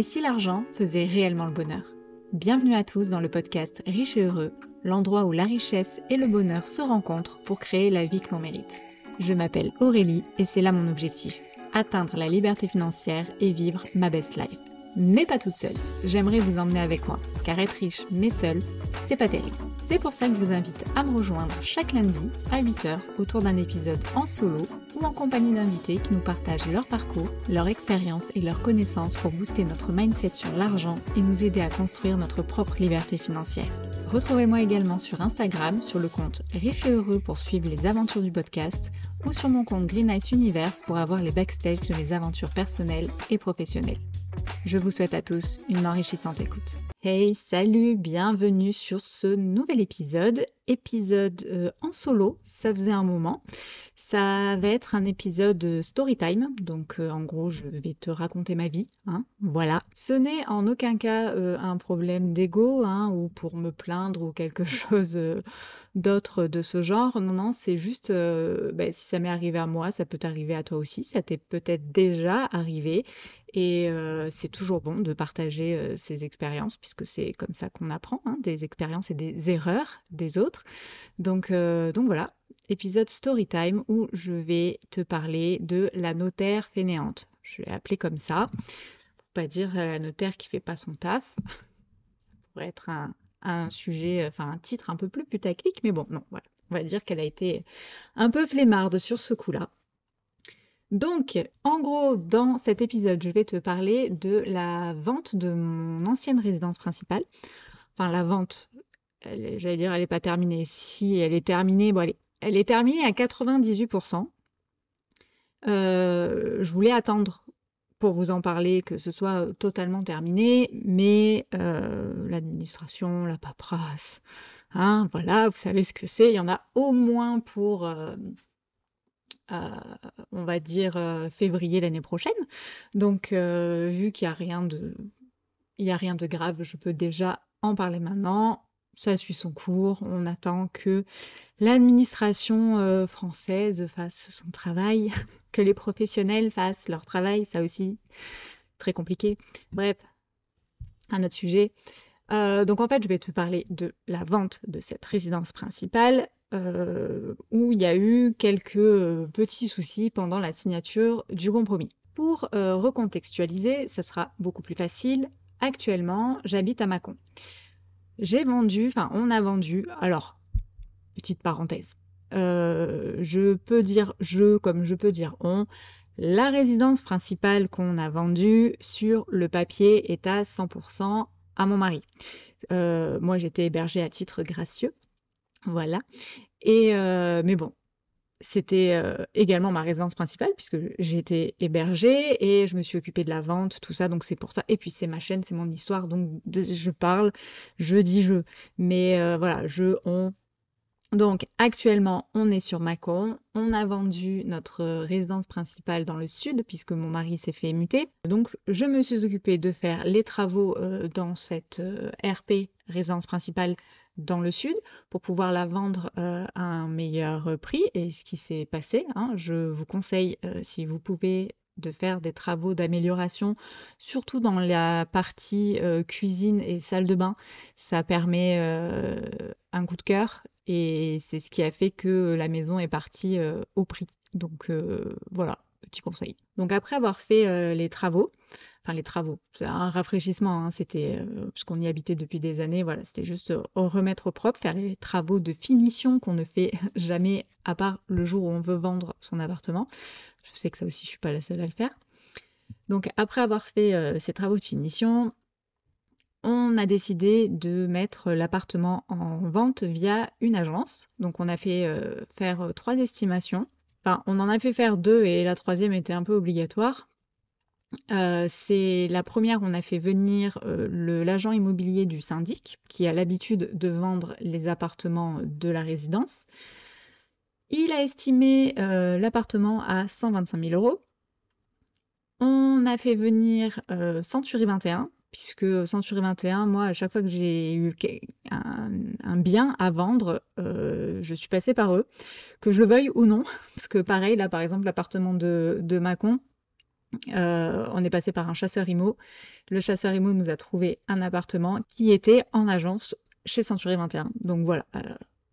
Et si l'argent faisait réellement le bonheur Bienvenue à tous dans le podcast Riche et heureux, l'endroit où la richesse et le bonheur se rencontrent pour créer la vie que l'on mérite. Je m'appelle Aurélie et c'est là mon objectif, atteindre la liberté financière et vivre ma best life mais pas toute seule. J'aimerais vous emmener avec moi, car être riche mais seul, c'est pas terrible. C'est pour ça que je vous invite à me rejoindre chaque lundi à 8h autour d'un épisode en solo ou en compagnie d'invités qui nous partagent leur parcours, leur expérience et leurs connaissances pour booster notre mindset sur l'argent et nous aider à construire notre propre liberté financière. Retrouvez-moi également sur Instagram sur le compte Riche et Heureux pour suivre les aventures du podcast ou sur mon compte Green Ice Universe pour avoir les backstage de mes aventures personnelles et professionnelles. Je vous souhaite à tous une enrichissante écoute. Hey, salut, bienvenue sur ce nouvel épisode épisode euh, en solo, ça faisait un moment. Ça va être un épisode euh, story time, donc euh, en gros je vais te raconter ma vie, hein. voilà. Ce n'est en aucun cas un problème d'ego hein, ou pour me plaindre ou quelque chose d'autre de ce genre. Non, non, c'est juste ben, si ça m'est arrivé à moi, ça peut arriver à toi aussi, ça t'est peut-être déjà arrivé. Et c'est toujours bon de partager ces expériences, puisque c'est comme ça qu'on apprend, hein, des expériences et des erreurs des autres. Euh, donc, voilà, épisode story time où je vais te parler de la notaire fainéante. Je l'ai appelée comme ça, pour pas dire la notaire qui fait pas son taf. ça pourrait être un, sujet, enfin un titre un peu plus putaclic, mais bon, non, voilà. On va dire qu'elle a été un peu flemmarde sur ce coup-là. Donc, en gros, dans cet épisode, je vais te parler de la vente de mon ancienne résidence principale. Enfin, la vente, j'allais dire, elle n'est pas terminée. Si elle est terminée, bon, elle, est, elle est terminée à 98%. Euh, je voulais attendre pour vous en parler que ce soit euh, totalement terminé, mais euh, l'administration, la paperasse, hein, voilà, vous savez ce que c'est. Il y en a au moins pour, on va dire, février l'année prochaine. Donc, vu qu'il a rien de... Il n'y a rien de grave, je peux déjà en parler maintenant ça suit son cours, on attend que l'administration euh, française fasse son travail, que les professionnels fassent leur travail, ça aussi, très compliqué. Bref, un autre sujet. Euh, donc en fait, je vais te parler de la vente de cette résidence principale euh, où il y a eu quelques petits soucis pendant la signature du compromis. Pour recontextualiser, ça sera beaucoup plus facile. Actuellement, j'habite à Mâcon j'ai vendu, enfin on a vendu, alors, petite parenthèse, euh, je peux dire je comme je peux dire on, la résidence principale qu'on a vendue sur le papier est à 100% à mon mari. Euh, moi j'étais hébergée à titre gracieux, voilà. Et euh, mais bon, c'était euh, également ma résidence principale puisque j'ai été hébergée et je me suis occupée de la vente, tout ça, donc c'est pour ça. Et puis c'est ma chaîne, c'est mon histoire, donc je parle, je dis je. Mais euh, voilà, je, on. Donc actuellement, on est sur Macon, on a vendu notre résidence principale dans le sud puisque mon mari s'est fait muter. Donc je me suis occupée de faire les travaux euh, dans cette RP résidence principale dans le sud pour pouvoir la vendre euh, à un meilleur euh, prix. Et ce qui s'est passé, hein, je vous conseille, euh, si vous pouvez, de faire des travaux d'amélioration, surtout dans la partie cuisine et salle de bain. Ça permet un coup de cœur et c'est ce qui a fait que la maison est partie au prix. Donc voilà, petit conseil. Donc après avoir fait les travaux, les travaux. C'est un rafraîchissement, hein, c'était euh, puisqu'on y habitait depuis des années, voilà, c'était juste euh, remettre au propre, faire les travaux de finition qu'on ne fait jamais à part le jour où on veut vendre son appartement. Je sais que ça aussi, je suis pas la seule à le faire. Donc après avoir fait euh, ces travaux de finition, on a décidé de mettre l'appartement en vente via une agence. Donc on a fait faire trois estimations. Enfin, on en a fait faire deux et la troisième était un peu obligatoire. Euh, c'est la première, on a fait venir euh, l'agent immobilier du syndic qui a l'habitude de vendre les appartements de la résidence. Il a estimé euh, l'appartement à 125 000 euros. On a fait venir Century 21, puisque Century 21, moi, à chaque fois que j'ai eu un, bien à vendre, je suis passée par eux, que je le veuille ou non, parce que pareil, là, par exemple, l'appartement de, de, Macon, euh, on est passé par un chasseur IMO. Le chasseur IMO nous a trouvé un appartement qui était en agence chez Century 21. Donc voilà, euh,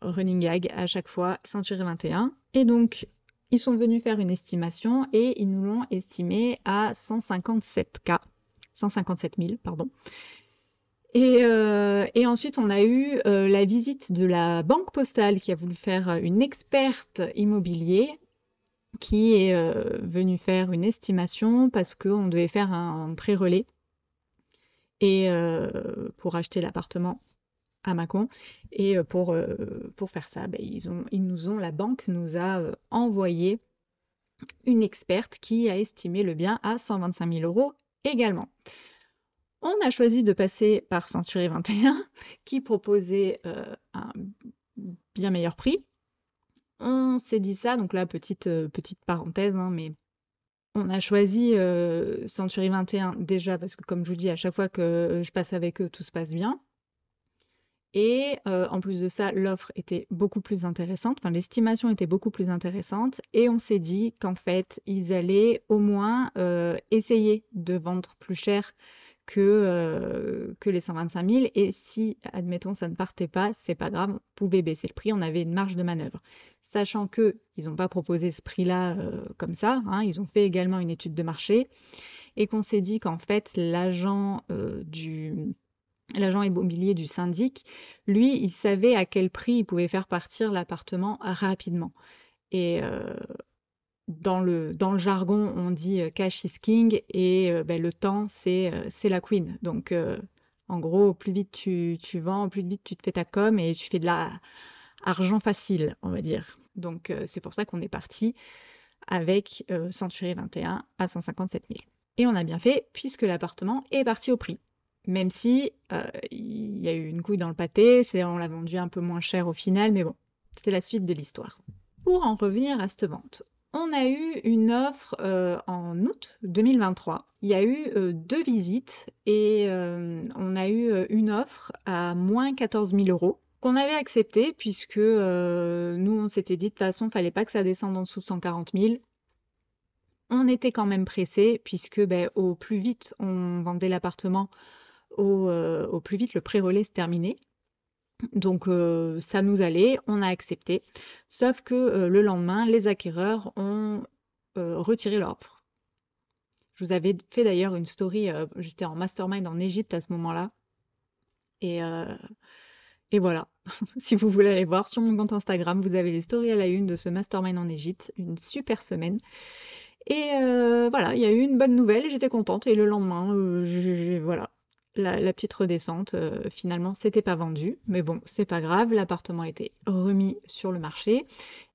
running gag à chaque fois, Century 21. Et donc, ils sont venus faire une estimation et ils nous l'ont estimé à 157K. 157 000, pardon. Euh, et, ensuite, on a eu la visite de la banque postale qui a voulu faire une experte immobilier qui est euh, venu faire une estimation parce qu'on devait faire un, pré-relais euh, pour acheter l'appartement à Mâcon. Et euh, pour, faire ça, ben, ont, ils nous ont, la banque nous a envoyé une experte qui a estimé le bien à 125 000 euros également. On a choisi de passer par Century 21 qui proposait un bien meilleur prix on s'est dit ça, donc là, petite, euh, petite parenthèse, hein, mais on a choisi euh, Century 21 déjà parce que, comme je vous dis, à chaque fois que euh, je passe avec eux, tout se passe bien. Et en plus de ça, l'offre était beaucoup plus intéressante, enfin l'estimation était beaucoup plus intéressante, et on s'est dit qu'en fait, ils allaient au moins essayer de vendre plus cher que, euh, que les 125 000. Et si, admettons, ça ne partait pas, c'est pas grave, on pouvait baisser le prix, on avait une marge de manœuvre. Sachant qu'ils n'ont pas proposé ce prix-là euh, comme ça, hein, ils ont fait également une étude de marché et qu'on s'est dit qu'en fait, l'agent euh, du. L'agent immobilier du syndic, lui, il savait à quel prix il pouvait faire partir l'appartement rapidement. Et, dans le, dans le jargon, on dit euh, cash is king et euh, ben, le temps, euh, c'est la queen. Donc, en gros, plus vite tu, vends, plus vite tu te fais ta com et tu fais de l'argent facile, on va dire. Donc, c'est pour ça qu'on est parti avec Century 21 à 157 000. Et on a bien fait puisque l'appartement est parti au prix même si il y a eu une couille dans le pâté, on l'a vendu un peu moins cher au final, mais bon, c'était la suite de l'histoire. Pour en revenir à cette vente, on a eu une offre euh, en août 2023. Il y a eu euh, deux visites et euh, on a eu une offre à moins 14 000 euros qu'on avait acceptée puisque nous on s'était dit de toute façon fallait pas que ça descende en dessous de 140 000. On était quand même pressé puisque ben, au plus vite on vendait l'appartement, au, au plus vite le pré-relais se terminait. Donc euh, ça nous allait, on a accepté. Sauf que euh, le lendemain, les acquéreurs ont euh, retiré l'offre. Je vous avais fait d'ailleurs une story, j'étais en mastermind en Égypte à ce moment-là. Et, et voilà, si vous voulez aller voir sur mon compte Instagram, vous avez les stories à la une de ce mastermind en Égypte, une super semaine. Et voilà, il y a eu une bonne nouvelle, j'étais contente. Et le lendemain, la, petite redescente, euh, finalement, c'était pas vendu, mais bon, c'est pas grave, l'appartement a été remis sur le marché.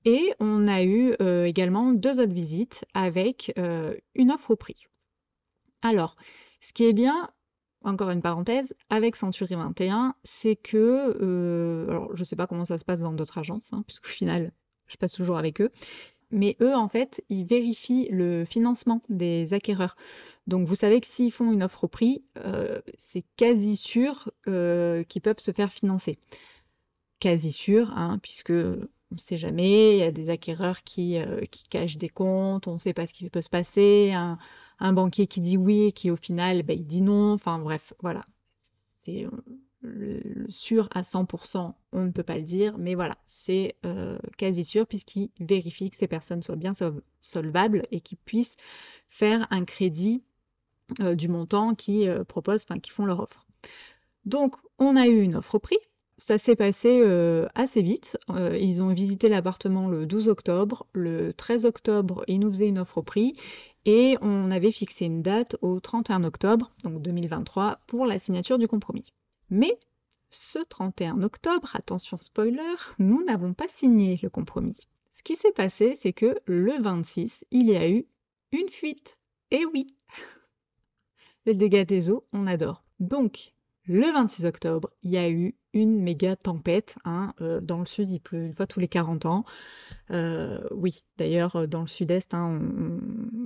Et on a eu euh, également deux autres visites avec euh, une offre au prix. Alors, ce qui est bien, encore une parenthèse, avec Century 21, c'est que, alors je sais pas comment ça se passe dans d'autres agences, hein, puisque au final, je passe toujours avec eux, mais eux, en fait, ils vérifient le financement des acquéreurs. Donc vous savez que s'ils font une offre au prix, euh, c'est quasi sûr euh, qu'ils peuvent se faire financer. Quasi sûr, hein, puisque on ne sait jamais, il y a des acquéreurs qui, euh, cachent des comptes, on ne sait pas ce qui peut se passer, un, banquier qui dit oui et qui au final, ben, il dit non, enfin bref, voilà. C'est sûr à 100%, on ne peut pas le dire, mais voilà, c'est euh, quasi sûr puisqu'il vérifie que ces personnes soient bien solvables et qu'ils puissent faire un crédit euh, du montant qu'ils euh, proposent, enfin qu'ils font leur offre. Donc, on a eu une offre au prix. Ça s'est passé assez vite. ils ont visité l'appartement le 12 octobre. Le 13 octobre, ils nous faisaient une offre au prix. Et on avait fixé une date au 31 octobre, donc 2023, pour la signature du compromis. Mais ce 31 octobre, attention spoiler, nous n'avons pas signé le compromis. Ce qui s'est passé, c'est que le 26, il y a eu une fuite. Et eh oui Les dégâts des eaux, on adore. Donc, le 26 octobre, il y a eu une méga tempête. Hein, euh, dans le sud, il pleut une fois tous les 40 ans. Euh, oui, d'ailleurs, euh, dans le sud-est, hein,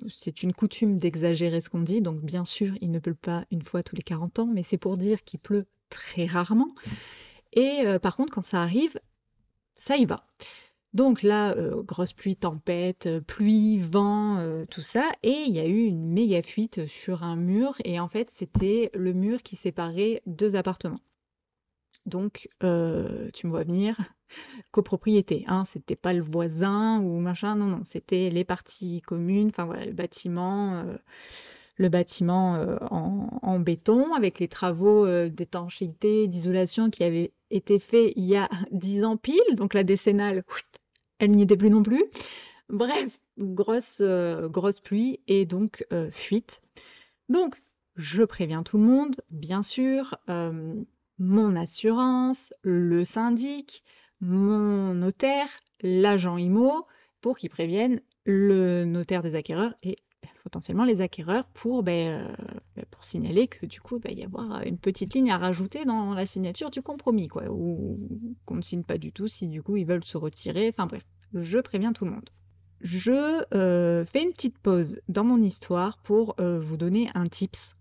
c'est une coutume d'exagérer ce qu'on dit. Donc, bien sûr, il ne pleut pas une fois tous les 40 ans, mais c'est pour dire qu'il pleut très rarement. Et euh, par contre, quand ça arrive, ça y va. Donc là, euh, grosse pluie, tempête, euh, pluie, vent, tout ça. Et il y a eu une méga fuite sur un mur. Et en fait, c'était le mur qui séparait deux appartements. Donc, tu me vois venir, copropriété. Hein, c'était pas le voisin ou machin. Non, non, c'était les parties communes, enfin voilà, le bâtiment le bâtiment euh, en, béton avec les travaux euh, d'étanchéité, d'isolation qui avaient été faits il y a dix ans pile. Donc la décennale, elle n'y était plus non plus. Bref, grosse, euh, grosse pluie et donc fuite. Donc, je préviens tout le monde, bien sûr, mon assurance, le syndic, mon notaire, l'agent IMO, pour qu'ils préviennent le notaire des acquéreurs et potentiellement les acquéreurs pour, ben, euh, pour signaler que du coup, ben, il va y avoir une petite ligne à rajouter dans la signature du compromis, quoi, ou qu'on ne signe pas du tout si du coup ils veulent se retirer. Enfin bref, je préviens tout le monde. Je euh, fais une petite pause dans mon histoire pour euh, vous donner un tips.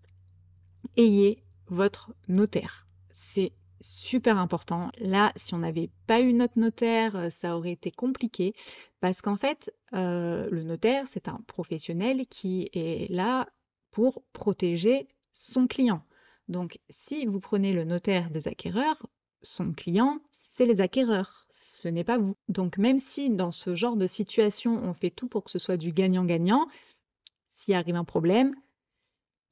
Ayez votre notaire. C'est super important. Là, si on n'avait pas eu notre notaire, euh, ça aurait été compliqué parce qu'en fait, euh, le notaire, c'est un professionnel qui est là pour protéger son client. Donc, si vous prenez le notaire des acquéreurs, son client, c'est les acquéreurs, ce n'est pas vous. Donc, même si dans ce genre de situation, on fait tout pour que ce soit du gagnant-gagnant, s'il arrive un problème,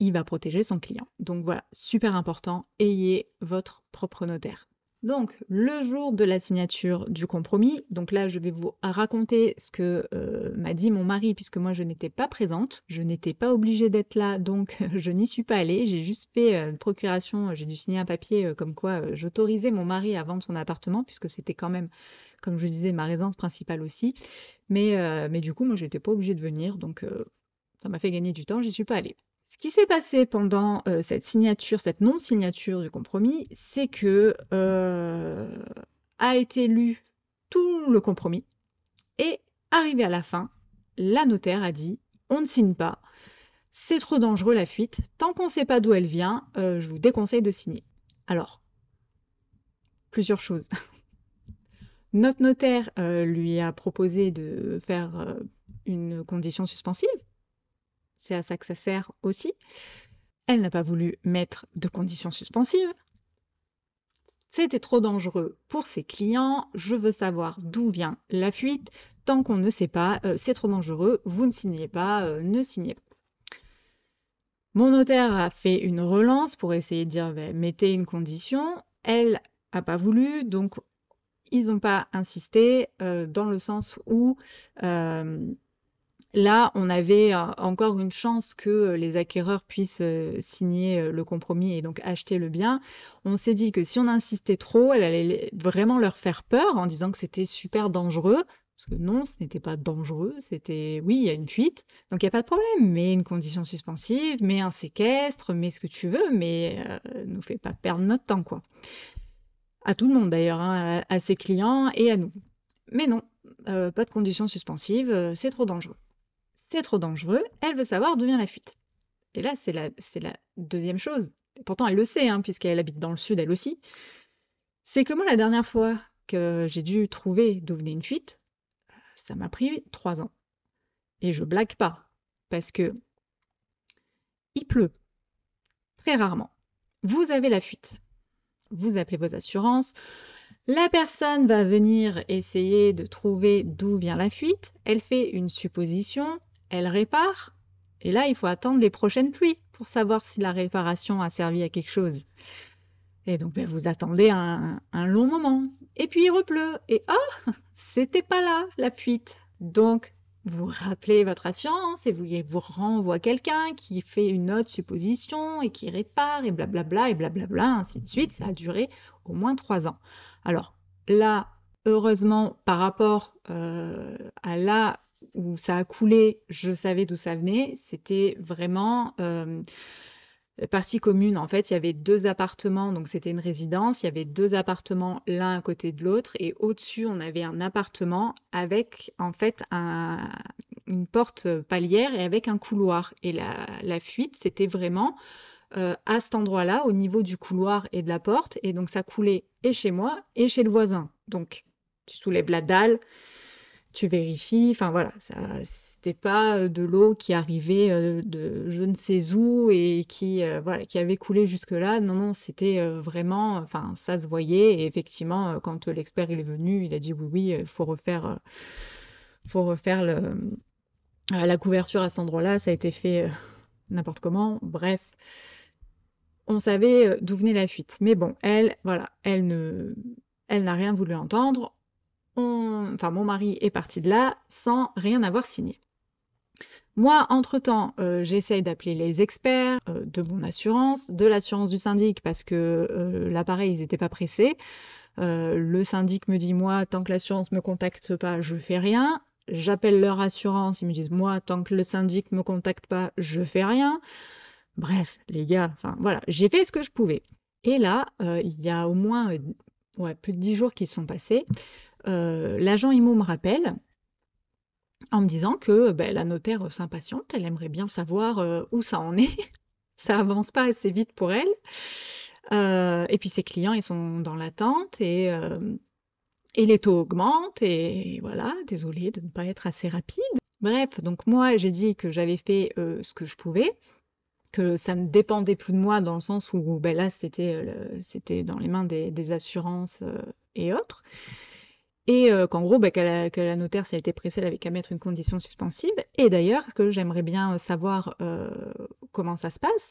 il va protéger son client. Donc voilà, super important, ayez votre propre notaire. Donc, le jour de la signature du compromis, donc là, je vais vous raconter ce que euh, m'a dit mon mari, puisque moi, je n'étais pas présente. Je n'étais pas obligée d'être là, donc je n'y suis pas allée. J'ai juste fait euh, une procuration, euh, j'ai dû signer un papier comme quoi j'autorisais mon mari à vendre son appartement, puisque c'était quand même, comme je disais, ma résidence principale aussi. Mais, mais du coup, moi, je pas obligée de venir, donc ça m'a fait gagner du temps, j'y suis pas allée. Ce qui s'est passé pendant euh, cette signature, cette non-signature du compromis, c'est que euh, a été lu tout le compromis et arrivé à la fin, la notaire a dit on ne signe pas, c'est trop dangereux la fuite, tant qu'on ne sait pas d'où elle vient, euh, je vous déconseille de signer. Alors, plusieurs choses. Notre notaire lui a proposé de faire une condition suspensive, c'est à ça que ça sert aussi. Elle n'a pas voulu mettre de conditions suspensives. C'était trop dangereux pour ses clients. Je veux savoir d'où vient la fuite. Tant qu'on ne sait pas, euh, c'est trop dangereux. Vous ne signez pas, euh, ne signez pas. Mon notaire a fait une relance pour essayer de dire ben, mettez une condition. Elle n'a pas voulu, donc ils n'ont pas insisté euh, dans le sens où Là, on avait euh, encore une chance que euh, les acquéreurs puissent euh, signer le compromis et donc acheter le bien. On s'est dit que si on insistait trop, elle allait vraiment leur faire peur en disant que c'était super dangereux. Parce que non, ce n'était pas dangereux, c'était oui, il y a une fuite, donc il n'y a pas de problème, mais une condition suspensive, mais un séquestre, mais ce que tu veux, mais ne nous fais pas perdre notre temps, quoi. À tout le monde d'ailleurs, hein, à, ses clients et à nous. Mais non, pas de condition suspensive, c'est trop dangereux trop dangereux, elle veut savoir d'où vient la fuite. Et là, c'est la, la deuxième chose. Pourtant, elle le sait, hein, puisqu'elle habite dans le sud, elle aussi. C'est que moi, la dernière fois que j'ai dû trouver d'où venait une fuite, ça m'a pris trois ans. Et je blague pas, parce que il pleut. Très rarement. Vous avez la fuite. Vous appelez vos assurances. La personne va venir essayer de trouver d'où vient la fuite. Elle fait une supposition elle répare, et là, il faut attendre les prochaines pluies pour savoir si la réparation a servi à quelque chose. Et donc, ben, vous attendez un, long moment. Et puis, il repleut. Et oh, c'était pas là la fuite. Donc, vous rappelez votre assurance et vous, vous renvoie quelqu'un qui fait une autre supposition et qui répare et blablabla et blablabla, ainsi de suite. Ça a duré au moins trois ans. Alors, là, heureusement, par rapport euh, à la où ça a coulé, je savais d'où ça venait. C'était vraiment euh, partie commune. En fait, il y avait deux appartements, donc c'était une résidence. Il y avait deux appartements l'un à côté de l'autre, et au-dessus, on avait un appartement avec en fait une porte palière et avec un couloir. Et la, fuite, c'était vraiment euh, à cet endroit-là, au niveau du couloir et de la porte. Et donc ça coulait et chez moi et chez le voisin. Donc tu soulèves la dalle, tu vérifies. Enfin voilà, c'était pas euh, de l'eau qui arrivait euh, de je ne sais où et qui euh, voilà qui avait coulé jusque là. Non non, c'était vraiment, enfin ça se voyait. Et effectivement, quand l'expert il est venu, il a dit oui oui, il faut refaire, faut refaire la couverture à cet endroit-là. Ça a été fait n'importe comment. Bref. On savait d'où venait la fuite. Mais bon, elle, voilà, elle ne, elle n'a rien voulu entendre enfin mon mari est parti de là sans rien avoir signé. Moi, entre-temps, euh, j'essaye d'appeler les experts euh, de mon assurance, de l'assurance du syndic, parce que euh, l'appareil, ils n'étaient pas pressés. le syndic me dit, moi, tant que l'assurance ne me contacte pas, je fais rien. J'appelle leur assurance, ils me disent, moi, tant que le syndic ne me contacte pas, je fais rien. Bref, les gars, enfin voilà, j'ai fait ce que je pouvais. Et là, il y a au moins plus de dix jours qui se sont passés. Euh, l'agent IMO me rappelle en me disant que ben, la notaire s'impatiente, elle aimerait bien savoir euh, où ça en est. ça avance pas assez vite pour elle. Euh, et puis ses clients, ils sont dans l'attente et, les taux augmentent. Et voilà, désolé de ne pas être assez rapide. Bref, donc moi, j'ai dit que j'avais fait ce que je pouvais, que ça ne dépendait plus de moi dans le sens où ben là, c'était dans les mains des assurances et autres et euh, qu'en gros, bah, que, la, notaire, si elle était pressée, elle avait qu'à mettre une condition suspensive. Et d'ailleurs, que j'aimerais bien euh, savoir euh, comment ça se passe,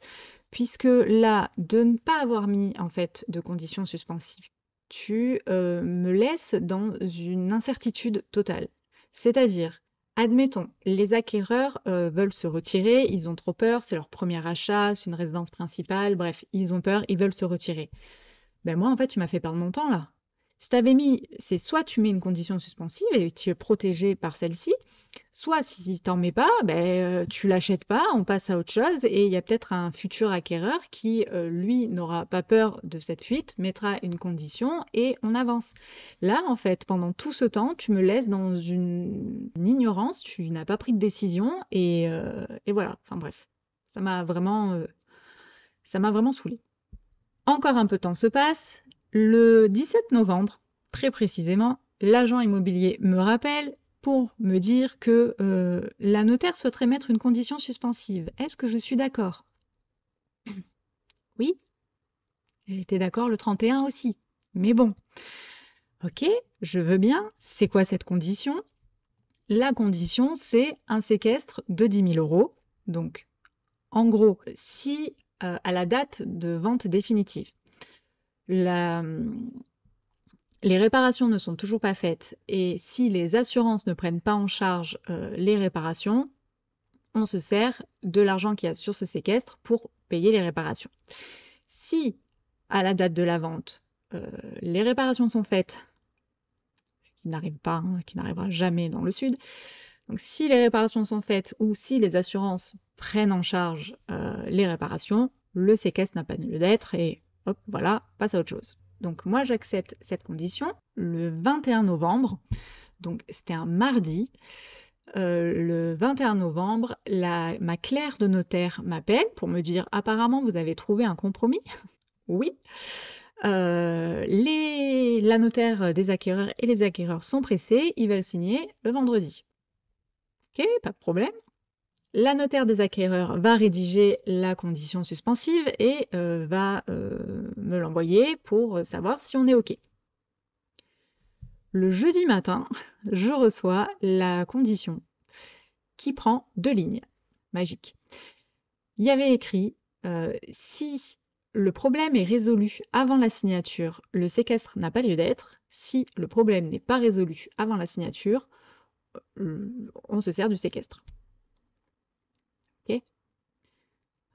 puisque là, de ne pas avoir mis en fait de condition suspensive, tu me laisses dans une incertitude totale. C'est-à-dire, admettons, les acquéreurs veulent se retirer, ils ont trop peur, c'est leur premier achat, c'est une résidence principale, bref, ils ont peur, ils veulent se retirer. Ben moi, en fait, tu m'as fait perdre mon temps là si tu avais mis, c'est soit tu mets une condition suspensive et tu es protégé par celle-ci, soit si tu n'en mets pas, ben, euh, tu l'achètes pas, on passe à autre chose et il y a peut-être un futur acquéreur qui, euh, lui, n'aura pas peur de cette fuite, mettra une condition et on avance. Là, en fait, pendant tout ce temps, tu me laisses dans une, ignorance, tu n'as pas pris de décision et, euh, voilà, enfin bref, ça m'a vraiment, ça m'a vraiment saoulé. Encore un peu de temps se passe, le 17 novembre, très précisément, l'agent immobilier me rappelle pour me dire que euh, la notaire souhaiterait mettre une condition suspensive. Est-ce que je suis d'accord Oui, j'étais d'accord le 31 aussi. Mais bon, ok, je veux bien. C'est quoi cette condition La condition, c'est un séquestre de 10 000 euros. Donc, en gros, si euh, à la date de vente définitive, Hum, les réparations ne sont toujours pas faites et si les assurances ne prennent pas en charge euh, les réparations, on se sert de l'argent qu'il y a sur ce séquestre pour payer les réparations. Si à la date de la vente, euh, les réparations sont faites, ce qui n'arrive pas, hein, qui n'arrivera jamais dans le sud, donc si les réparations sont faites ou si les assurances prennent en charge euh, les réparations, le séquestre n'a pas lieu d'être et hop, voilà, passe à autre chose. Donc moi j'accepte cette condition le 21 novembre, donc c'était un mardi. Euh, le 21 novembre, ma claire de notaire m'appelle pour me dire apparemment vous avez trouvé un compromis. oui. Euh, les, la notaire des acquéreurs et les acquéreurs sont pressés, ils veulent signer le vendredi. Ok, pas de problème. La notaire des acquéreurs va rédiger la condition suspensive et euh, va euh, me l'envoyer pour savoir si on est OK. Le jeudi matin, je reçois la condition qui prend deux lignes. Magique. Il y avait écrit euh, si le problème est résolu avant la signature, le séquestre n'a pas lieu d'être. Si le problème n'est pas résolu avant la signature, on se sert du séquestre.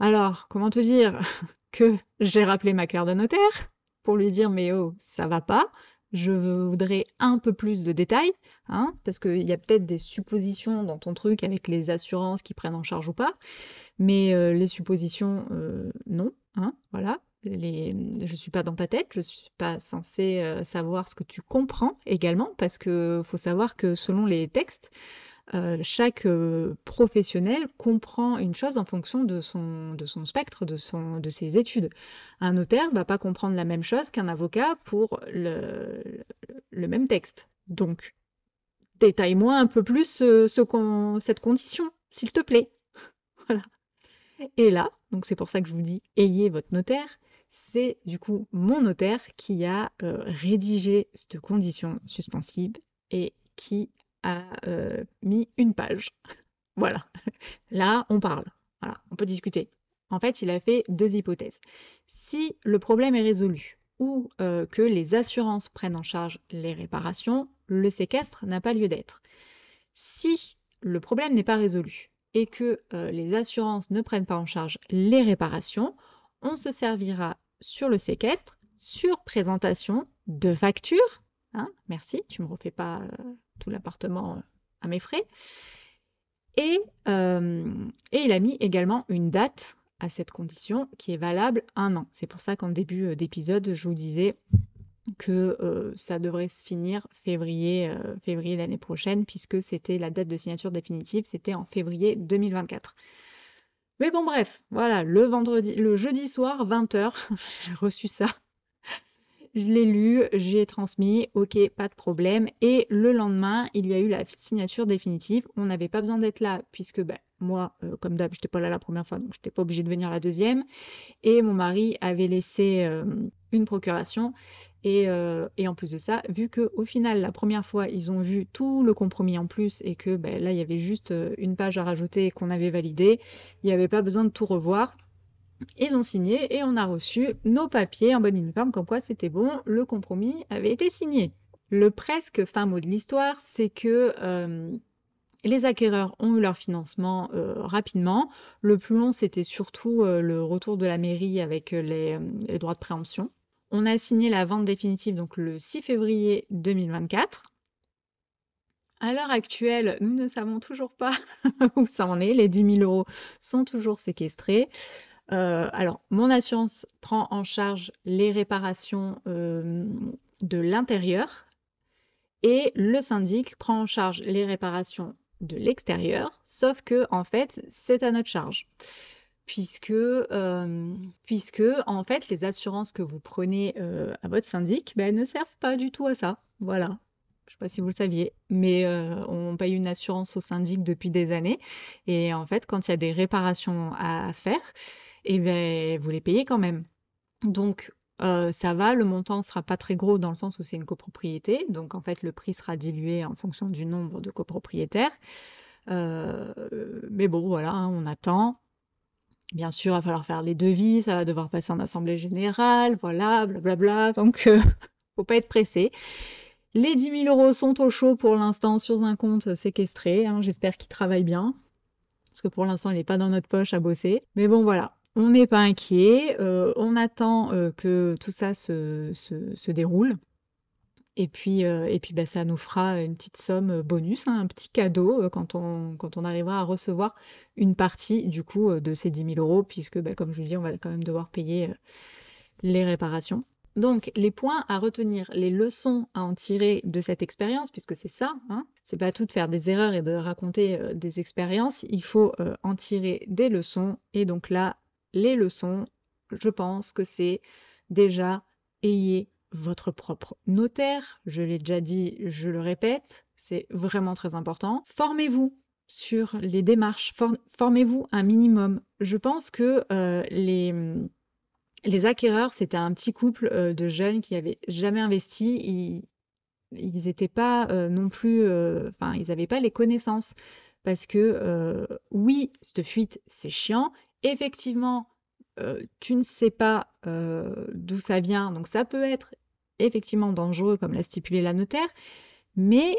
Alors, comment te dire que j'ai rappelé ma claire de notaire pour lui dire mais oh, ça va pas, je voudrais un peu plus de détails, hein, parce qu'il y a peut-être des suppositions dans ton truc avec les assurances qui prennent en charge ou pas, mais euh, les suppositions, euh, non, hein, voilà. Je ne suis pas dans ta tête, je ne suis pas censée euh, savoir ce que tu comprends également, parce qu'il faut savoir que selon les textes, euh, chaque euh, professionnel comprend une chose en fonction de son, spectre, de, son, de ses études. Un notaire ne va pas comprendre la même chose qu'un avocat pour le, le, même texte. Donc, détaille-moi un peu plus euh, ce, cette condition, s'il te plaît. voilà. Et là, donc c'est pour ça que je vous dis, ayez votre notaire c'est du coup mon notaire qui a rédigé cette condition suspensive et qui a euh, mis une page. voilà. Là, on parle. Voilà, on peut discuter. En fait, il a fait deux hypothèses. Si le problème est résolu ou euh, que les assurances prennent en charge les réparations, le séquestre n'a pas lieu d'être. Si le problème n'est pas résolu et que euh, les assurances ne prennent pas en charge les réparations, on se servira sur le séquestre, sur présentation de factures Hein, merci, tu ne me refais pas euh, tout l'appartement euh, à mes frais. Euh, et, il a mis également une date à cette condition qui est valable un an. C'est pour ça qu'en début d'épisode, je vous disais que ça devrait se finir février, février l'année prochaine, puisque c'était la date de signature définitive, c'était en février 2024. Mais bon bref, voilà, le vendredi, le jeudi soir, 20h, j'ai reçu ça je l'ai lu, j'ai transmis, ok, pas de problème. Et le lendemain, il y a eu la signature définitive. On n'avait pas besoin d'être là, puisque ben, moi, euh, comme d'hab, je n'étais pas là la première fois, donc je n'étais pas obligée de venir la deuxième. Et mon mari avait laissé euh, une procuration. Euh, et, en plus de ça, vu qu'au final, la première fois, ils ont vu tout le compromis en plus et que ben, là, il y avait juste une page à rajouter qu'on avait validée, il n'y avait pas besoin de tout revoir. Ils ont signé et on a reçu nos papiers en bonne uniforme, comme quoi c'était bon, le compromis avait été signé. Le presque fin mot de l'histoire, c'est que euh, les acquéreurs ont eu leur financement euh, rapidement. Le plus long, c'était surtout euh, le retour de la mairie avec les, les droits de préemption. On a signé la vente définitive donc le 6 février 2024. À l'heure actuelle, nous ne savons toujours pas où ça en est. Les 10 000 euros sont toujours séquestrés. Euh, alors, mon assurance prend en charge les réparations euh, de l'intérieur et le syndic prend en charge les réparations de l'extérieur, sauf que, en fait, c'est à notre charge. Puisque, euh, puisque, en fait, les assurances que vous prenez à votre syndic ben, ne servent pas du tout à ça. Voilà, je ne sais pas si vous le saviez, mais on paye une assurance au syndic depuis des années. Et en fait, quand il y a des réparations à faire, et ben, vous les payez quand même. Donc, euh, ça va, le montant ne sera pas très gros dans le sens où c'est une copropriété, donc en fait le prix sera dilué en fonction du nombre de copropriétaires. Euh, mais bon, voilà, hein, on attend. Bien sûr, il va falloir faire les devis, ça va devoir passer en assemblée générale, voilà, blablabla, donc il euh, ne faut pas être pressé. Les 10 000 euros sont au chaud pour l'instant sur un compte séquestré, hein, j'espère qu'il travaille bien, parce que pour l'instant il n'est pas dans notre poche à bosser. Mais bon, voilà, on n'est pas inquiet, euh, on attend euh, que tout ça se, déroule. Et puis, euh, et puis bah, ça nous fera une petite somme bonus, hein, un petit cadeau quand, on, quand on arrivera à recevoir une partie du coup de ces 10 000 euros, puisque bah, comme je vous dis, on va quand même devoir payer les réparations. Donc les points à retenir, les leçons à en tirer de cette expérience, puisque c'est ça, hein, c'est pas tout de faire des erreurs et de raconter des expériences, il faut en tirer des leçons. Et donc là, les leçons, je pense que c'est déjà ayez votre propre notaire. Je l'ai déjà dit, je le répète, c'est vraiment très important. Formez-vous sur les démarches, formez-vous un minimum. Je pense que euh, les, les acquéreurs, c'était un petit couple euh, de jeunes qui n'avaient jamais investi. Ils n'étaient pas euh, non plus, enfin, ils n'avaient pas les connaissances. Parce que oui, cette fuite, c'est chiant, effectivement, euh, tu ne sais pas euh, d'où ça vient, donc ça peut être effectivement dangereux, comme l'a stipulé la notaire, mais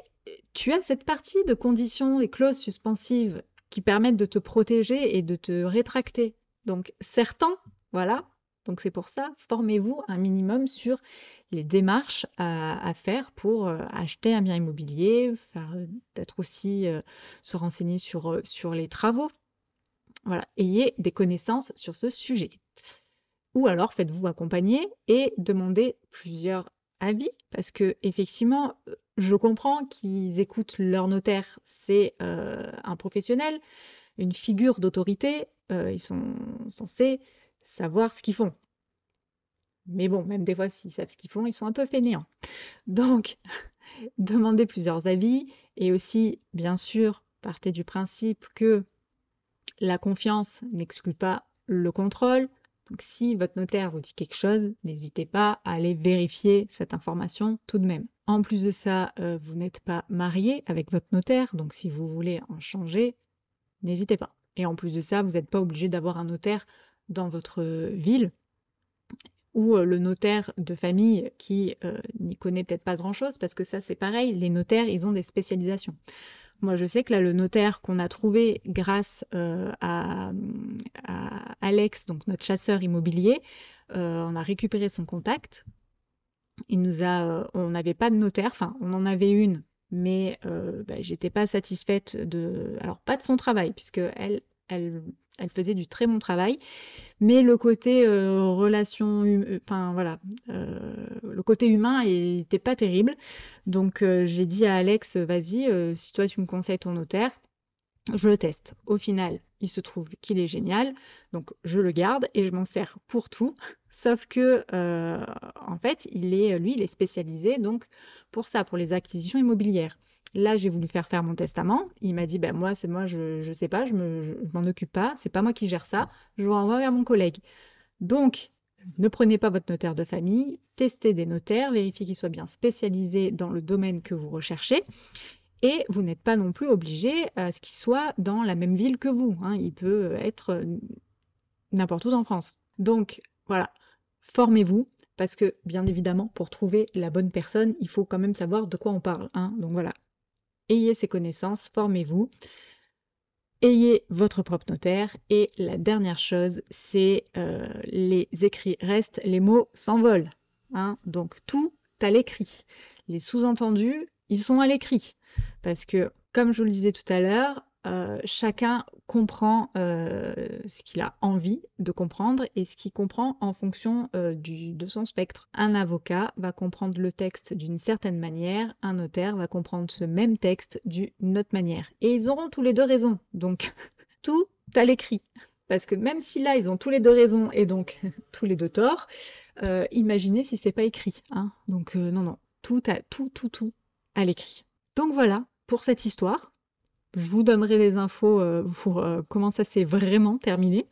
tu as cette partie de conditions et clauses suspensives qui permettent de te protéger et de te rétracter. Donc certains, voilà, donc c'est pour ça, formez-vous un minimum sur les démarches à, faire pour euh, acheter un bien immobilier, peut-être aussi se renseigner sur, sur les travaux voilà, ayez des connaissances sur ce sujet. Ou alors faites-vous accompagner et demandez plusieurs avis parce que effectivement, euh, je comprends qu'ils écoutent leur notaire, c'est euh, un professionnel, une figure d'autorité, euh, ils sont censés savoir ce qu'ils font. Mais bon, même des fois, s'ils savent ce qu'ils font, ils sont un peu fainéants. Donc, demandez plusieurs avis et aussi, bien sûr, partez du principe que la confiance n'exclut pas le contrôle. Donc si votre notaire vous dit quelque chose, n'hésitez pas à aller vérifier cette information tout de même. En plus de ça, euh, vous n'êtes pas marié avec votre notaire, donc si vous voulez en changer, n'hésitez pas. Et en plus de ça, vous n'êtes pas obligé d'avoir un notaire dans votre ville ou euh, le notaire de famille qui euh, n'y connaît peut-être pas grand-chose, parce que ça c'est pareil, les notaires, ils ont des spécialisations. Moi, je sais que là, le notaire qu'on a trouvé grâce euh, à, Alex, donc notre chasseur immobilier, euh, on a récupéré son contact. Il nous a, euh, on n'avait pas de notaire, enfin, on en avait une, mais bah, j'étais pas satisfaite de, alors pas de son travail, puisque elle, elle elle faisait du très bon travail. Mais le côté euh, relation, euh, enfin voilà, euh, le côté humain n'était pas terrible. Donc j'ai dit à Alex, vas-y, si toi tu me conseilles ton notaire, je le teste. Au final, il se trouve qu'il est génial, donc je le garde et je m'en sers pour tout. Sauf que, en fait, il est, lui, il est spécialisé donc pour ça, pour les acquisitions immobilières. Là, j'ai voulu faire faire mon testament. Il m'a dit, ben moi, c'est moi, je ne sais pas, je m'en occupe pas, c'est pas moi qui gère ça, je vous renvoie vers mon collègue. Donc, ne prenez pas votre notaire de famille, testez des notaires, vérifiez qu'ils soient bien spécialisés dans le domaine que vous recherchez. Et vous n'êtes pas non plus obligé à euh, ce qu'ils soient dans la même ville que vous. Hein. Il peut être euh, n'importe où en France. Donc, voilà, formez-vous, parce que bien évidemment, pour trouver la bonne personne, il faut quand même savoir de quoi on parle. Hein. Donc voilà, ayez ces connaissances, formez-vous, ayez votre propre notaire. Et la dernière chose, c'est euh, les écrits restent, les mots s'envolent. Hein. Donc tout à l'écrit. Les sous-entendus, ils sont à l'écrit. Parce que, comme je vous le disais tout à l'heure, euh, chacun comprend euh, ce qu'il a envie de comprendre et ce qu'il comprend en fonction euh, de son spectre. Un avocat va comprendre le texte d'une certaine manière, un notaire va comprendre ce même texte d'une autre manière. Et ils auront tous les deux raison, donc tout à l'écrit. Parce que même si là, ils ont tous les deux raison et donc tous les deux torts, imaginez si c'est pas écrit. Hein. donc non, non, tout, tout, tout, tout à l'écrit. Donc voilà pour cette histoire je vous donnerai des infos euh, pour euh, comment ça s'est vraiment terminé.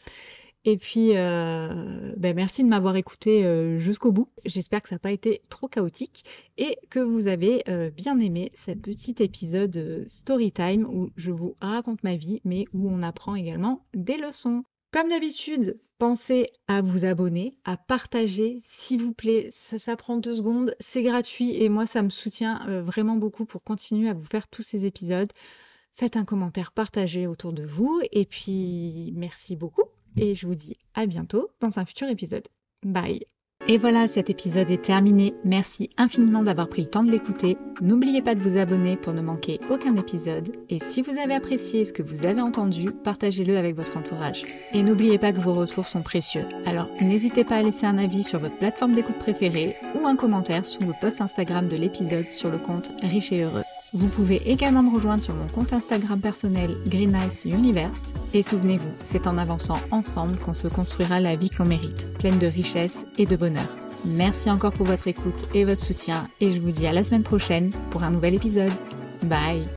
Et puis, euh, ben, merci de m'avoir écouté jusqu'au bout. J'espère que ça n'a pas été trop chaotique et que vous avez bien aimé cet petit épisode storytime où je vous raconte ma vie, mais où on apprend également des leçons. Comme d'habitude, pensez à vous abonner, à partager, s'il vous plaît. ça prend deux secondes, c'est gratuit et moi, ça me soutient vraiment beaucoup pour continuer à vous faire tous ces épisodes faites un commentaire, partagé autour de vous. Et puis, merci beaucoup. Et je vous dis à bientôt dans un futur épisode. Bye. Et voilà, cet épisode est terminé. Merci infiniment d'avoir pris le temps de l'écouter. N'oubliez pas de vous abonner pour ne manquer aucun épisode. Et si vous avez apprécié ce que vous avez entendu, partagez-le avec votre entourage. Et n'oubliez pas que vos retours sont précieux. Alors n'hésitez pas à laisser un avis sur votre plateforme d'écoute préférée ou un commentaire sous le post Instagram de l'épisode sur le compte Riche et Heureux. Vous pouvez également me rejoindre sur mon compte Instagram personnel Green Universe. Et souvenez-vous, c'est en avançant ensemble qu'on se construira la vie qu'on mérite, pleine de richesse et de bonheur. Merci encore pour votre écoute et votre soutien et je vous dis à la semaine prochaine pour un nouvel épisode. Bye